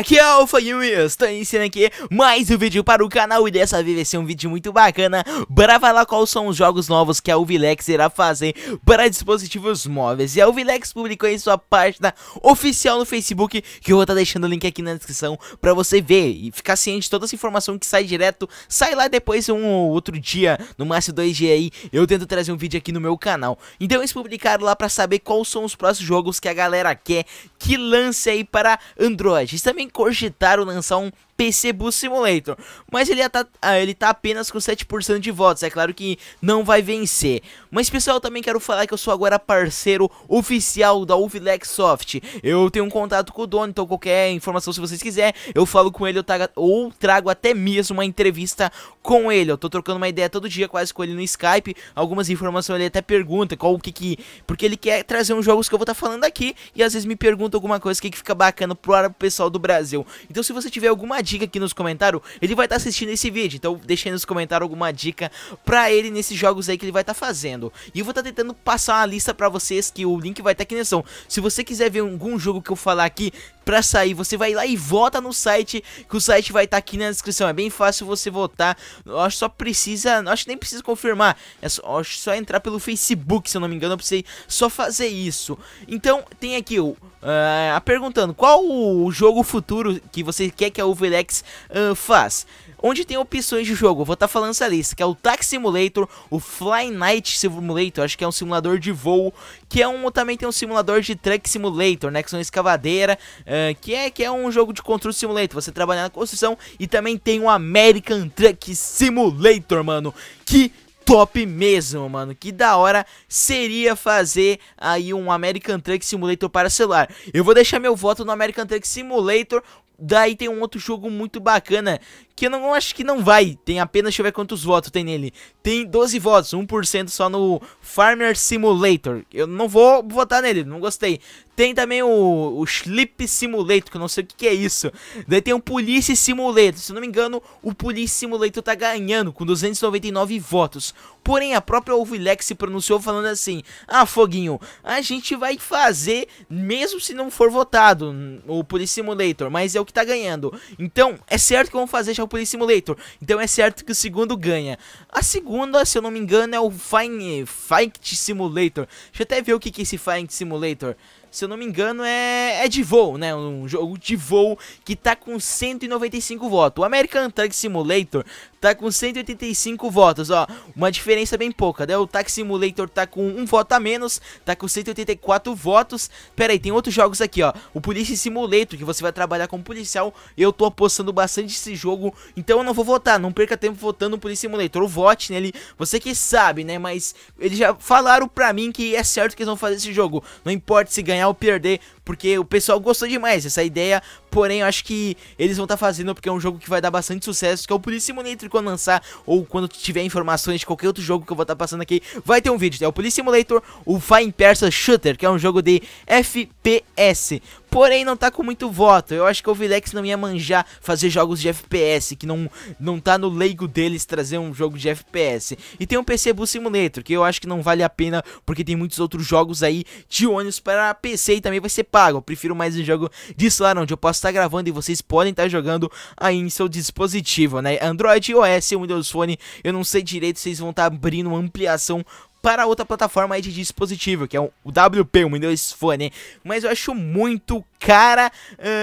aqui é o Fagmi, estou ensinando aqui mais um vídeo para o canal e dessa vez vai ser um vídeo muito bacana para falar quais são os jogos novos que a Uvilex irá fazer para dispositivos móveis. E a Uvilex publicou em sua página oficial no Facebook, que eu vou estar tá deixando o link aqui na descrição para você ver e ficar ciente de toda essa informação que sai direto, sai lá depois um ou outro dia, no máximo dois dias aí, eu tento trazer um vídeo aqui no meu canal. Então eles publicaram lá para saber quais são os próximos jogos que a galera quer que lance aí para Android. Isso também cogitaram lançar um PC Bus Simulator. Mas ele tá, ah, ele tá apenas com 7% de votos, é claro que não vai vencer. Mas pessoal, também quero falar que eu sou agora parceiro oficial da Uvilex Soft. Eu tenho um contato com o dono, então qualquer informação se vocês quiserem, eu falo com ele eu trago, ou trago até mesmo uma entrevista com ele. Eu tô trocando uma ideia todo dia quase com ele no Skype, algumas informações ele até pergunta qual o que que... Porque ele quer trazer uns jogos que eu vou estar tá falando aqui e às vezes me pergunta alguma coisa que, que fica bacana pro pessoal do Brasil. Então se você tiver alguma dica dica aqui nos comentários, ele vai estar tá assistindo esse vídeo. Então deixa aí nos comentários alguma dica pra ele nesses jogos aí que ele vai estar tá fazendo. E eu vou estar tá tentando passar uma lista pra vocês que o link vai estar tá aqui na descrição. Se você quiser ver algum jogo que eu falar aqui, pra sair, você vai lá e vota no site, que o site vai estar tá aqui na descrição. É bem fácil você votar. Eu acho só precisa, acho que nem precisa confirmar. É só, acho só entrar pelo Facebook, se eu não me engano, eu precisei só fazer isso. Então, tem aqui o uh, perguntando qual o jogo futuro que você quer que a Overlex uh, ah, faz onde tem opções de jogo. vou estar tá falando essa lista, que é o Tax Simulator, o Fly Night Simulator, acho que é um simulador de voo, que é um também tem um simulador de Truck Simulator, né, que são escavadeira, ah, que, é, que é um jogo de controle Simulator, você trabalha na construção e também tem o um American Truck Simulator, mano, que top mesmo, mano. Que da hora seria fazer aí um American Truck Simulator para celular. Eu vou deixar meu voto no American Truck Simulator. Daí tem um outro jogo muito bacana que eu não acho que não vai. Tem apenas, deixa eu ver quantos votos tem nele. Tem 12 votos, 1% só no Farmer Simulator. Eu não vou votar nele, não gostei. Tem também o, o Sleep Simulator, que eu não sei o que, que é isso. Daí tem o Police Simulator. Se eu não me engano, o Police Simulator tá ganhando com 299 votos. Porém, a própria Ovilex se pronunciou falando assim: Ah, Foguinho, a gente vai fazer, mesmo se não for votado, o Police Simulator, mas é o que tá ganhando. Então, é certo que vão fazer já o Police Simulator. Então é certo que o segundo ganha. A segunda, se eu não me engano, é o Fine, Fight Simulator. Deixa eu até ver o que, que é esse Fight Simulator se eu não me engano, é, é de voo, né? Um jogo de voo que tá com 195 votos. O American Truck Simulator tá com 185 votos, ó. Uma diferença bem pouca, né? O Taxi Simulator tá com um voto a menos, tá com 184 votos. Pera aí, tem outros jogos aqui, ó. O Police Simulator, que você vai trabalhar como policial. Eu tô apostando bastante esse jogo, então eu não vou votar. Não perca tempo votando no Police Simulator. Ou vote nele, né, você que sabe, né? Mas eles já falaram pra mim que é certo que eles vão fazer esse jogo. Não importa se ganhar ganhar ou perder porque o pessoal gostou demais dessa ideia, porém eu acho que eles vão estar tá fazendo porque é um jogo que vai dar bastante sucesso, que é o Police Simulator quando lançar, ou quando tiver informações de qualquer outro jogo que eu vou estar tá passando aqui, vai ter um vídeo, é o Police Simulator, o Fine Persa Shooter, que é um jogo de FPS, porém não tá com muito voto, eu acho que o Vilex não ia manjar fazer jogos de FPS, que não, não tá no leigo deles trazer um jogo de FPS, e tem o PC Bus Simulator, que eu acho que não vale a pena, porque tem muitos outros jogos aí de ônibus para PC e também vai ser pago eu Prefiro mais um jogo de celular onde eu posso estar gravando e vocês podem estar jogando aí em seu dispositivo, né? Android, iOS, Windows Phone, eu não sei direito se vocês vão estar abrindo uma ampliação para outra plataforma aí de dispositivo, que é o WP, o Windows Phone, né? mas eu acho muito cara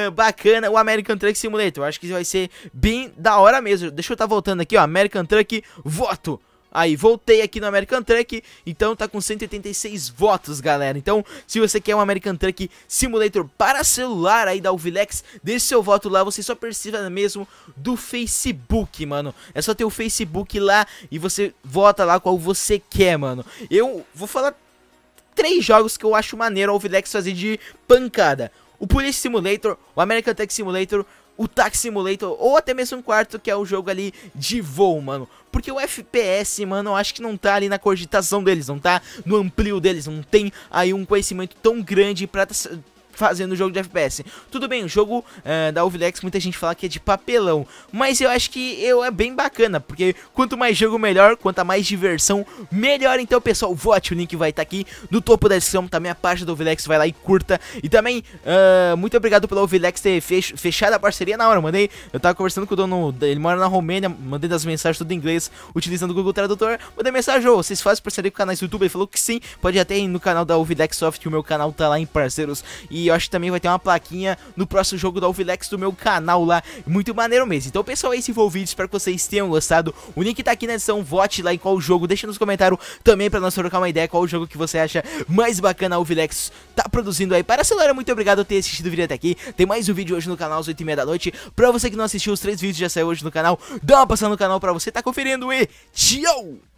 uh, bacana o American Truck Simulator, eu acho que vai ser bem da hora mesmo, deixa eu estar tá voltando aqui, ó, American Truck, voto Aí, voltei aqui no American Truck, então tá com 186 votos, galera. Então, se você quer um American Truck Simulator para celular aí da Uvilex, deixe seu voto lá, você só precisa mesmo do Facebook, mano. É só ter o Facebook lá e você vota lá qual você quer, mano. Eu vou falar três jogos que eu acho maneiro a Uvilex fazer de pancada. O Police Simulator, o American Tech Simulator, o Taxi Simulator ou até mesmo um quarto que é o jogo ali de voo, mano. Porque o FPS, mano, eu acho que não tá ali na cogitação deles, não tá no amplio deles, não tem aí um conhecimento tão grande pra fazendo jogo de FPS. Tudo bem, o jogo uh, da Ovilex, muita gente fala que é de papelão, mas eu acho que eu, é bem bacana, porque quanto mais jogo, melhor, quanto mais diversão, melhor. Então, pessoal, vote, o link vai estar tá aqui no topo da descrição, também tá a página do Ovilex, vai lá e curta. E também, uh, muito obrigado pela Ovilex ter fech fechado a parceria na hora, mandei, eu tava conversando com o dono, ele mora na Romênia, mandei das mensagens tudo em inglês, utilizando o Google Tradutor, mandei mensagem, oh, vocês fazem parceria com canal do YouTube? Ele falou que sim, pode até ir no canal da Ovilex Soft, que o meu canal tá lá em parceiros, e eu acho que também vai ter uma plaquinha no próximo jogo da Alvilex do meu canal lá. Muito maneiro mesmo. Então, pessoal, esse é foi o vídeo. Espero que vocês tenham gostado. O link tá aqui na edição. Vote lá em qual jogo. Deixa nos comentários também pra nós trocar uma ideia qual o jogo que você acha mais bacana a Alvilex tá produzindo aí para celular. Muito obrigado por ter assistido o vídeo até aqui. Tem mais um vídeo hoje no canal às 8h30 da noite. Pra você que não assistiu, os três vídeos já saiu hoje no canal. Dá uma passada no canal pra você tá conferindo e tchau!